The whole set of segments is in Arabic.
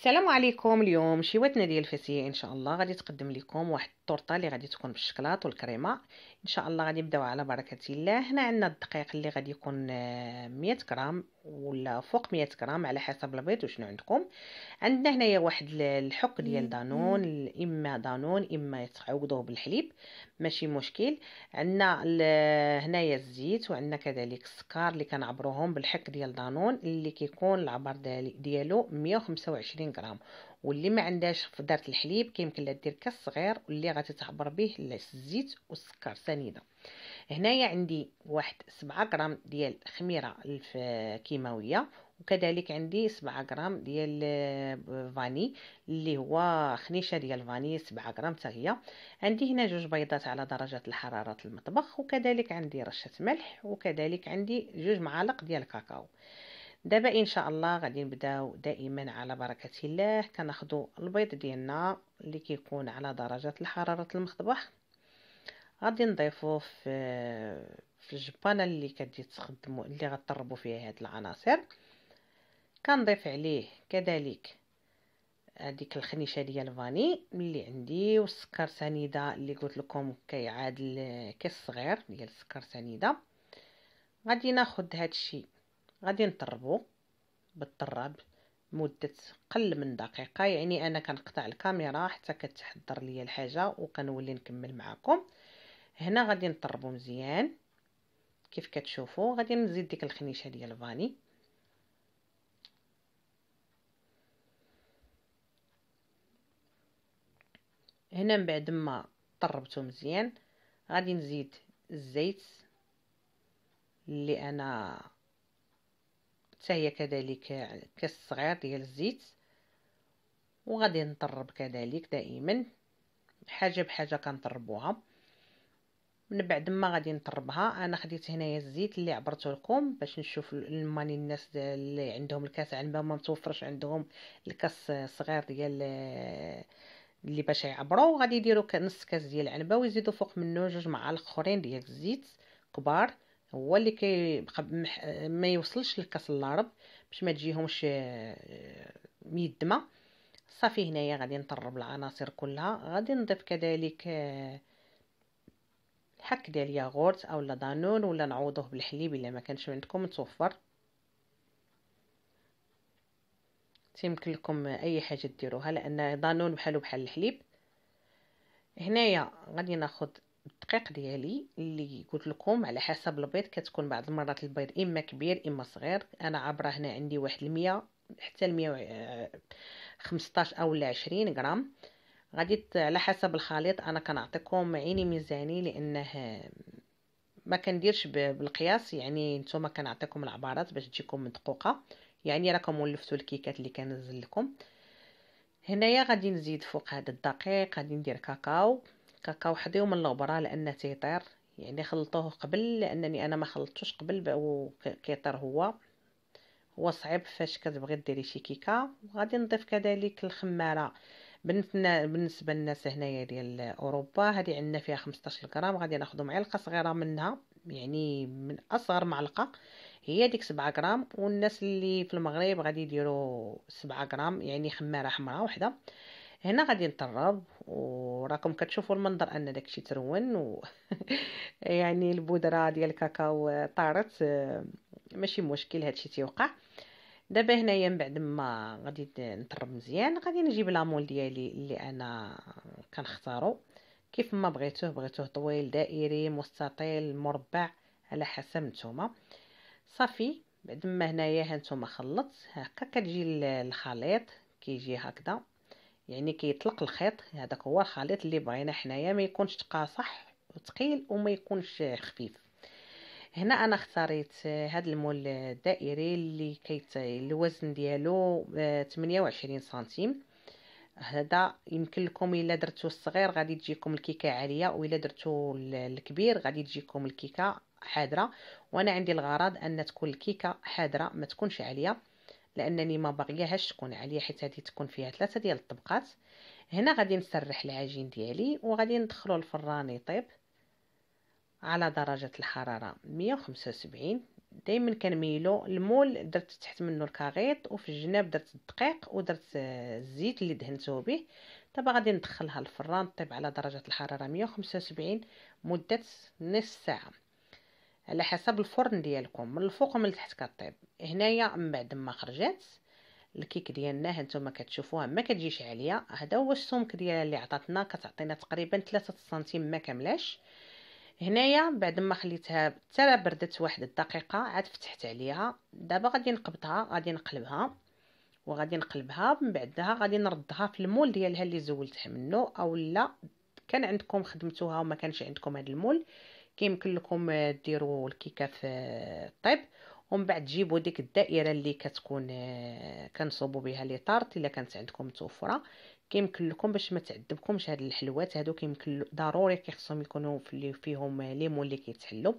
السلام عليكم اليوم شيوتنا ديال الفاسيه ان شاء الله غادي تقدم لكم واحد التورطه اللي غادي تكون بالشكلاط والكريمه ان شاء الله غادي نبداو على بركه الله هنا عندنا الدقيق اللي غادي يكون 100 آه، غرام ولا فوق 100 غرام على حسب البيض وشنو عندكم عندنا هنايا واحد الحق ديال دانون اما دانون اما تعوضوه بالحليب ماشي مشكل عندنا هنايا الزيت وعندنا كذلك السكر اللي كنعبروهم بالحق ديال دانون اللي كيكون العبر ديالو 125 غرام واللي ما عندهاش فدارة الحليب كيمكن لها دير كاس صغير واللي غتتعبر به الزيت والسكر سنيده هنايا عندي واحد سبعة غرام ديال خميرة الكيماوية آه، وكذلك عندي سبعة غرام ديال آه، فاني اللي هو خنيشه ديال فاني سبعة غرام حتى هي عندي هنا جوج بيضات على درجه الحراره المطبخ وكذلك عندي رشه ملح وكذلك عندي جوج معالق ديال الكاكاو دابا ان شاء الله غادي نبداو دائما على بركه الله كناخذوا البيض ديالنا اللي كيكون على درجه الحراره المطبخ غادي نضيفو في في الجبانه اللي كتجي تخدمو اللي غتطربو فيها هاد العناصر كنضيف عليه كذلك هذيك الخنيشه ديال الفاني اللي عندي والسكر سنيده اللي قلت لكم كيعادل كيس صغير ديال السكر سنيده غادي ناخد هذا الشيء غادي نطربو بالطراب مدة قل من دقيقة يعني أنا كنقطع الكاميرا حتى كتحضر ليا الحاجة وكنولي نكمل معاكم هنا غادي نطربو مزيان كيف كتشوفوا غادي نزيد ديك الخنيشه ديال الفاني هنا من بعد ما طربتو مزيان غادي نزيد الزيت اللي انا حتى هي كذلك كاس صغير ديال الزيت وغادي نطرب كذلك دائما حاجه بحاجه كنطربوها من بعد ما غادي نطربها انا خديت هنايا الزيت اللي عبرته لكم باش نشوف الماني الناس اللي عندهم الكاس على ما متوفرش عندهم الكاس صغير ديال اللي باش يعبروا غادي يديروا نص كاس ديال العنبه ويزيدوا فوق منه جوج معالق اخرين ديال الزيت كبار هو اللي كي ما يوصلش لكاس اللارب باش ما تجيهمش ميدمه صافي هنايا غادي نطرب العناصر كلها غادي نضيف كذلك الحك ديال ياغورت اولا دانون ولا نعوضوه بالحليب الا ما كانش عندكم متوفر تيمكن لكم اي حاجه ديروها لان دانون بحالو بحال الحليب هنايا غادي ناخذ الدقيق ديالي اللي قلت لكم على حسب البيض كتكون بعض المرات البيض اما كبير اما صغير انا عبره هنا عندي واحد المية حتى المية خمسطاش اولا عشرين غرام غادي على حسب الخليط انا كنعطيكم عيني ميزاني لانه ما كنديرش بالقياس يعني نتوما كنعطيكم العبارات باش تجيكم مدقوقه يعني راكم ولفتوا الكيكات اللي كنزل لكم هنايا غادي نزيد فوق هذا الدقيق غادي ندير كاكاو كاكاو حضيو من الغبره لان تيطير يعني خلطوه قبل لانني انا ما خلطتوش قبل وكيطير هو هو صعيب فاش كتبغي ديري شي كيكه وغادي نضيف كذلك الخماره بالنسبه بالنسبه للناس هنايا ديال اوروبا هذه عندنا فيها 15 غرام غادي ناخذ معلقه صغيره منها يعني من اصغر معلقه هي ديك 7 غرام والناس اللي في المغرب غادي يديروا 7 غرام يعني خماره حمراء وحده هنا غادي نطرب وراكم كتشوفوا المنظر ان داكشي ترون و يعني البودره ديال الكاكاو طارت آه، ماشي مشكل هادشي تيوقع دابا هنايا من بعد ما غادي نطرب مزيان غادي نجيب لامول ديالي اللي انا كنختارو كيف ما بغيتوه بغيتوه طويل دائري مستطيل مربع على حسب نتوما صافي بعد ما هنايا ها نتوما خلطت هكا كتجي الخليط كيجي هكذا يعني كيطلق الخيط هذاك هو الخليط اللي بغينا حنايا ما يكونش تقاصح وثقيل وما يكونش خفيف هنا انا اختاريت هذا آه، المول الدائري اللي كيت الوزن ديالو 28 آه، سنتيم هذا يمكن لكم الا درتو الصغير غادي تجيكم الكيكه عاليه والا درتو الكبير غادي تجيكم الكيكه حاضره وانا عندي الغرض ان تكون الكيكه حاضره ما تكونش عاليه لانني ما باغياهاش تكون عاليه حيت هذه تكون فيها ثلاثه ديال الطبقات هنا غادي نسرح العجين ديالي وغادي ندخلو الفران يطيب على درجة الحرارة 175 دايما كنميلو المول درت تحت منه الكاغيط وفي الجناب درت الدقيق ودرت الزيت اللي دهنته به دابا غادي ندخلها الفران طيب على درجة الحرارة 175 مدة نص ساعة على حسب الفرن ديالكم من الفوق ومن التحت كطيب هنايا من بعد ما خرجت الكيك ديالنا هانتوما كتشوفوها ما كتجيش عاليه هذا هو السمك ديالها اللي عطاتنا كتعطينا تقريبا 3 سنتيم ما كاملاش هنايا بعد ما خليتها حتى بردت واحد الدقيقه عاد فتحت عليها دابا غادي نقبطها غادي نقلبها وغادي نقلبها من بعدها غادي نردها في المول ديالها اللي زولتها منه اولا كان عندكم خدمتوها وما كانش عندكم هذا المول كيمكن لكم آه، ديروا الكيكه في آه، الطيب ومن بعد تجيبوا ديك الدائره اللي كتكون آه، كنصوبوا بها لي طارت الا كانت عندكم متوفره كيمكن لكم باش ما تعذبكمش هاد الحلوات هادو كيمكن ضروري كيخصهم يكونوا في فيهم ليمون اللي كيتحلوا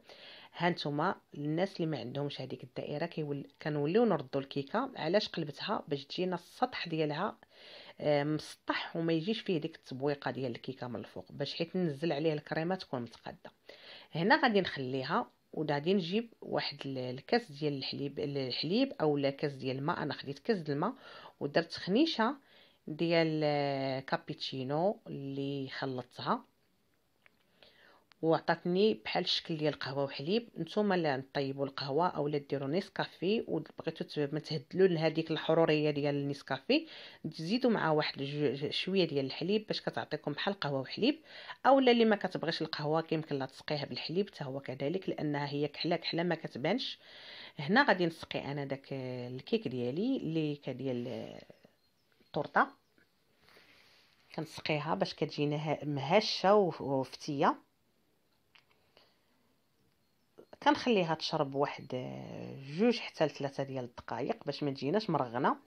هانتوما الناس اللي ما عندهمش هذيك الدائره كيول كنوليو نردوا الكيكه علاش قلبتها باش تجينا السطح ديالها آه، مسطح وما يجيش فيه ديك التبويقه ديال الكيكه من الفوق باش حيت ننزل عليه الكريمه تكون متقاده هنا غادي نخليها وغادي نجيب واحد الكاس ديال الحليب الحليب اولا كاس ديال الماء انا خديت كاس الماء ودرت خنيشه ديال آه، كابتشينو اللي خلطتها وعطاتني بحال الشكل ديال القهوه وحليب نتوما اللي نطيبوا القهوه اولا ديروا نسكافي وبغيتو ما تهدلوا لهذيك الحروريه ديال النسكافي تزيدوا معاه واحد شويه ديال الحليب باش كتعطيكم بحال قهوه وحليب اولا اللي ما كتبغيش القهوه كيمكن لها تسقيها بالحليب حتى هو كذلك لانها هي كحله كحله ما كتبانش هنا غادي نسقي انا داك آه، الكيك ديالي اللي كديال آه، الطرطه كنسقيها باش كتجينا مهشه وفتيه كنخليها تشرب واحد آه، جوج حتى لثلاثة ديال الدقائق باش ما تجيناش مرغنه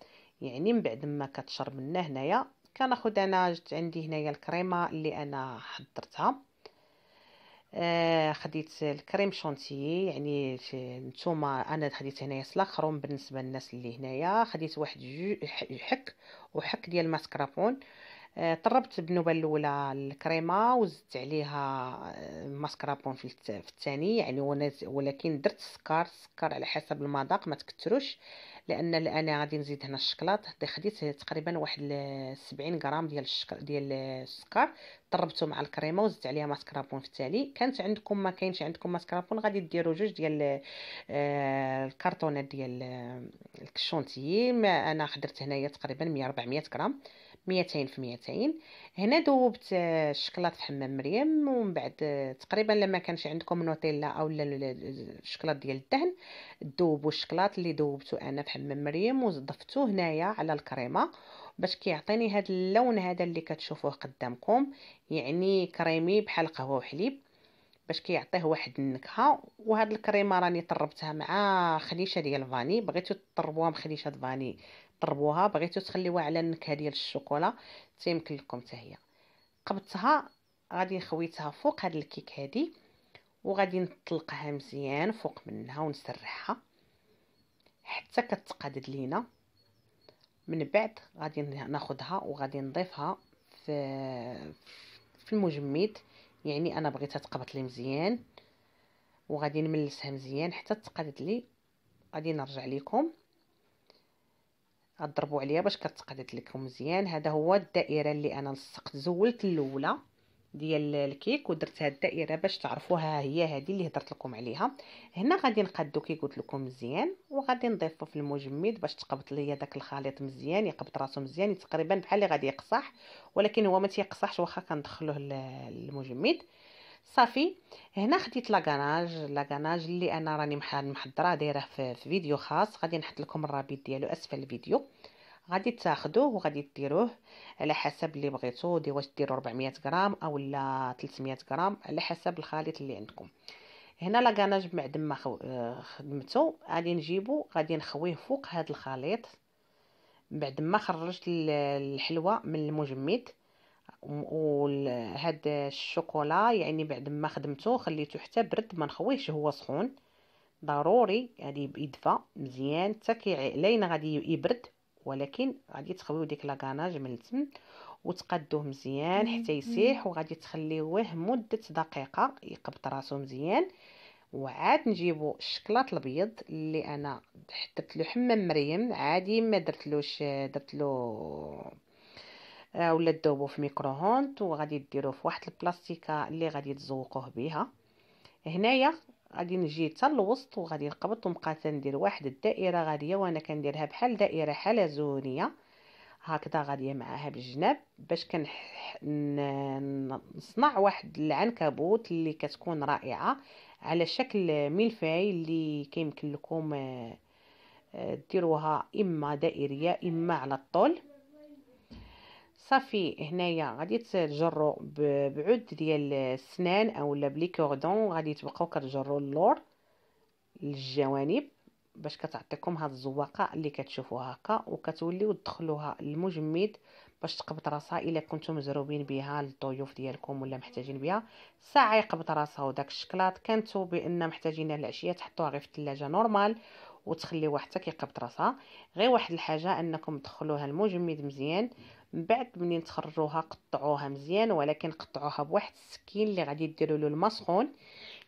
يعني من بعد ما كتشرب لنا هنايا كناخد انا عندي هنايا الكريمه اللي انا حضرتها آه خديت الكريم شونتي يعني نتوما انا خديت هنايا سلاخروم بالنسبه للناس اللي هنايا خديت واحد حك وحك ديال ماسكرابون آه طربت بالنوبه الاولى الكريمه وزدت عليها آه، ماسكرابون في الثاني يعني ولكن درت سكر سكر على حسب المذاق ما تكتروش لان الان غادي نزيد هنا الشكلاط خديت تقريبا واحد 70 غرام ديال الشكر ديال السكر طربته مع الكريمه وزدت عليها ماسكربون في التالي كانت عندكم ما كاينش عندكم ماسكربون غادي ديروا جوج ديال آه الكرتونات ديال آه، الكشونتيي ما انا خدرت هنايا تقريبا 100 400 غرام ميتين في ميتين هنا دوبت الشكلاط آه، في حمام مريم ومن بعد آه، تقريبا لما كانش عندكم نوتيلا او الشكلاط ديال الدهن دوبوا الشكلاط اللي دوبته انا في حمام مريم وضفته هنايا على الكريمه باش كيعطيني هذا اللون هذا اللي كتشوفوه قدامكم يعني كريمي بحال قهوه وحليب باش كيعطيه واحد النكهه وهاد الكريمه راني طربتها مع خليشه ديال الفاني بغيتو تطربوها بخليشه فاني طربوها بغيتو تخليوها على النكهه ديال الشوكولا تيمكن لكم حتى هي قبضتها غادي خويتها فوق هاد الكيك هادي وغادي نطلقها مزيان فوق منها ونسرحها حتى كتقادد لينا من بعد غادي ناخدها وغادي نضيفها في في المجمد يعني انا بغيتها تقبط لي مزيان وغادي نملسها مزيان حتى تقادد لي غادي نرجع لكم غضربوا عليها باش كتقلد لكم مزيان هذا هو الدائره اللي انا لصقت زولت الاولى ديال الكيك ودرت هاد الدائره باش تعرفوها هي هذه اللي هضرت لكم عليها هنا غادي نقادو كي قلت لكم مزيان وغادي نضيفو في المجمد باش تقبط ليا داك الخليط مزيان يقبط راسو مزيان تقريبا بحال اللي غادي يقصح ولكن هو ما تيقصحش واخا كندخلوه للمجمد صافي هنا خديت لاكاناج لاكاناج اللي انا راني محضره دايره في فيديو خاص غادي نحط لكم الرابط ديالو اسفل الفيديو غادي تاخذوه وغادي ديروه على حسب اللي بغيتو دي واش ديروا 400 غرام اولا 300 غرام على حسب الخليط اللي عندكم هنا لاكاناج بعد ما خو... آه، خدمته غادي نجيبو غادي نخويه فوق هذا الخليط بعد ما خرجت الحلوه من المجمد وهذا الشوكولا يعني بعد ما خدمته خليته حتى برد ما نخويهش هو سخون ضروري يعني يدفى مزيان حتى كيعي لين غادي يبرد ولكن غادي تخويو ديك لاكاناج من التم وتقدوه مزيان حتى يسيح وغادي تخليوه مده دقيقه يقبط راسو مزيان وعاد نجيبو الشكلاط الابيض اللي انا درت له حمام مريم عادي ما درتلوش درتلو آه، ولا تذوبوا في ميكروهوند وغادي ديروه في واحد البلاستيكه اللي غادي تزوقوه بها هنايا غادي نجي حتى للوسط وغادي نقبط ومقاتا ندير واحد الدائره غاديه وانا كنديرها بحال دائره حلزونيه هكذا غاديه معاها بالجناب باش كنصنع واحد العنكبوت اللي كتكون رائعه على شكل ملفاي اللي كيمكن لكم آه، آه، ديروها اما دائريه اما على الطول صافي هنايا غادي تجرو بعود ديال السنان اولا بلي كوردون غادي تبقاو كتجرو اللور للجوانب باش كتعطيكم هاد الزواقه اللي كتشوفوها هكا وكتوليو تدخلوها المجمد باش تقبط راسها الا كنتو مزروبين بها للضيوف ديالكم ولا محتاجين بها ساعه يقبط راسها وداك الشكلاط كانتو بان محتاجين العشيه تحطوها غير في الثلاجه نورمال وتخليوها حتى كيقبط راسها غير واحد الحاجه انكم تدخلوها المجمد مزيان من بعد منين تخرجوها قطعوها مزيان ولكن قطعوها بواحد السكين اللي غادي ديروا له سخون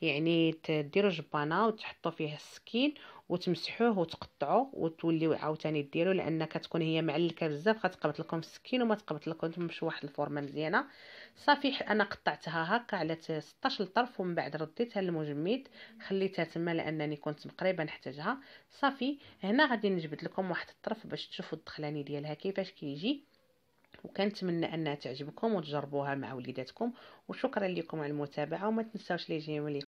يعني تديروا جبانه وتحطوا فيه السكين وتمسحوه وتقطعوه وتوليو عاوتاني ديروا لان كتكون هي معلكه بزاف غتقبط لكم السكين وما تقبط لكمش واحد الفورمه مزيانه صافي انا قطعتها هكا على 16 طرف ومن بعد رديتها للمجمد خليتها تما لانني كنت مقريبه نحتاجها صافي هنا غادي نجبد لكم واحد الطرف باش تشوفوا الدخلاني ديالها كيفاش كيجي كي وكنتمنى انها تعجبكم وتجربوها مع وليداتكم وشكرا لكم على المتابعه وما تنساوش لي جيم